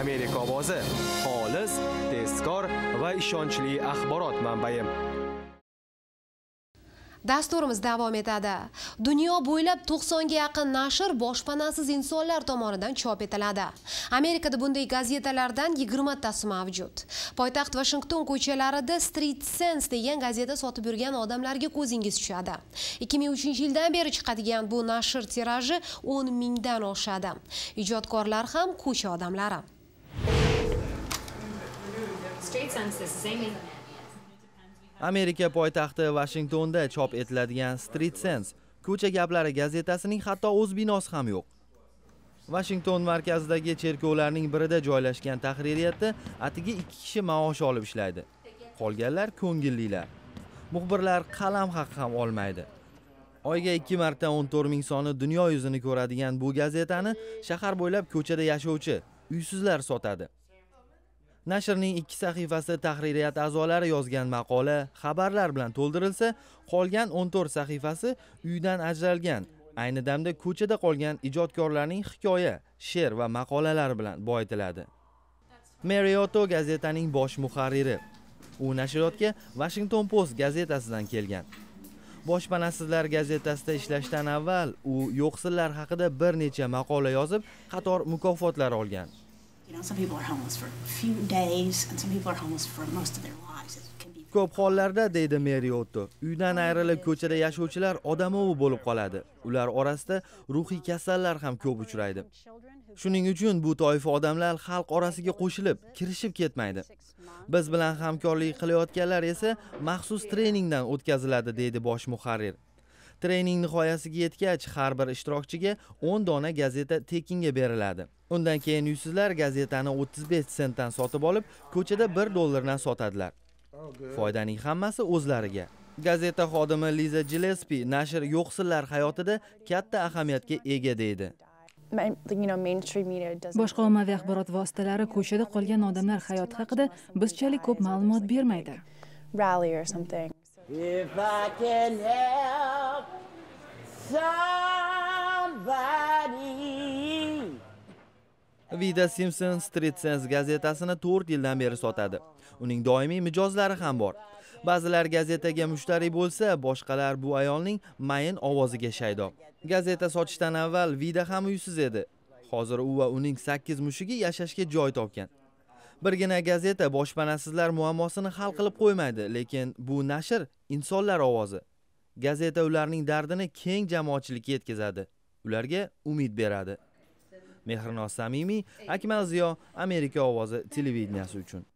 amerika ovozi xolis tezkor va ishonchli axborot manbai dasturimiz davom etadi dunyo bo'ylab 90 ga yaqin nashr boshpanasiz insonlar tomonidan chop etiladi amerikada bunday gazetalardan 20 tasi mavjud poytaxt vashington ko'chalarida street sense degan gazeta sotib yurgan odamlarga ko'zingiz tushadi 2003 yildan beri chiqadigan bu nashr tiraji 10 mingdan oshadi ijodkorlar ham ko'cha odamlari amerika poytaxti vashingtonda chop etiladigan street sense ko'cha gaplari gazetasining hatto o'z binosi ham yo'q vashington markazidagi cherkovlarning birida joylashgan tahririyatda atigi ikki kishi maosh olib ishlaydi qolganlar ko'ngillilar muxbirlar qalam haqqi ham olmaydi oyga ikki marta o'n to'rt ming soni dunyo yuzini ko'radigan bu gazetani shahar bo'ylab ko'chada yashovchi uysizlar sotadi nashrning ikki sahifasi tahririyat a'zolari yozgan maqola xabarlar bilan to'ldirilsa qolgan 14 sahifasi uydan ajralgan ayni damda ko'chada qolgan ijodkorlarning hikoya she'r va maqolalari bilan boyitiladi merioto gazetaning bosh muharriri u nashriyotga washington post gazetasidan kelgan boshpanasizlar gazetasida ishlashdan avval u yo'qsillar haqida bir necha maqola yozib qator mukofotlar olgan ko'p hollarda deydi meriotto uydan ayrilib ko'chada yashovchilar odamovi bo'lib qoladi ular orasida ruhiy kasallar ham ko'p uchraydi shuning uchun bu toifa odamlar xalq orasiga qo'shilib kirishib ketmaydi biz bilan hamkorlik qilayotganlar esa maxsus treningdan o'tkaziladi deydi bosh muharrir Trening nihoyasiga yetgach, har bir ishtirokchiga 10 dona gazeta tekinga beriladi. Undan keyin yuysizlar gazetani 35 sentdan sotib olib, ko'chada 1 dollardan sotadilar. Foydaning hammasi o'zlariga. Gazeta xodimi Liza jilespi nashr yo'qsillar hayotida katta ahamiyatga ega deydi. boshqa ommaviy axborot vositalari ko'chada qolgan odamlar hayoti haqida bizchalik ko'p ma'lumot bermaydi If I can help. Vida Simpson Street Sense gazetasini 4 yildan beri sotadi. Uning doimiy mijozlari ham bor. Ba'zilar gazetaga mushtariy bo'lsa, boshqalar bu ayolning mayin ovoziga shaydo. Gazeta sotishdan avval Vida ham uysiz edi. Hozir u va uning 8 mushugi yashashga joy topgan. Birgina gazeta boshpanasizlar muammosini hal qilib qo'ymaydi, lekin bu nashr insonlar ovozi. Gazeta ularning dardini keng jamoatchilikka yetkazadi. Ularga umid beradi. mehrinoz samimiy akmal ziyo amerika ovozi televideniyasi uchun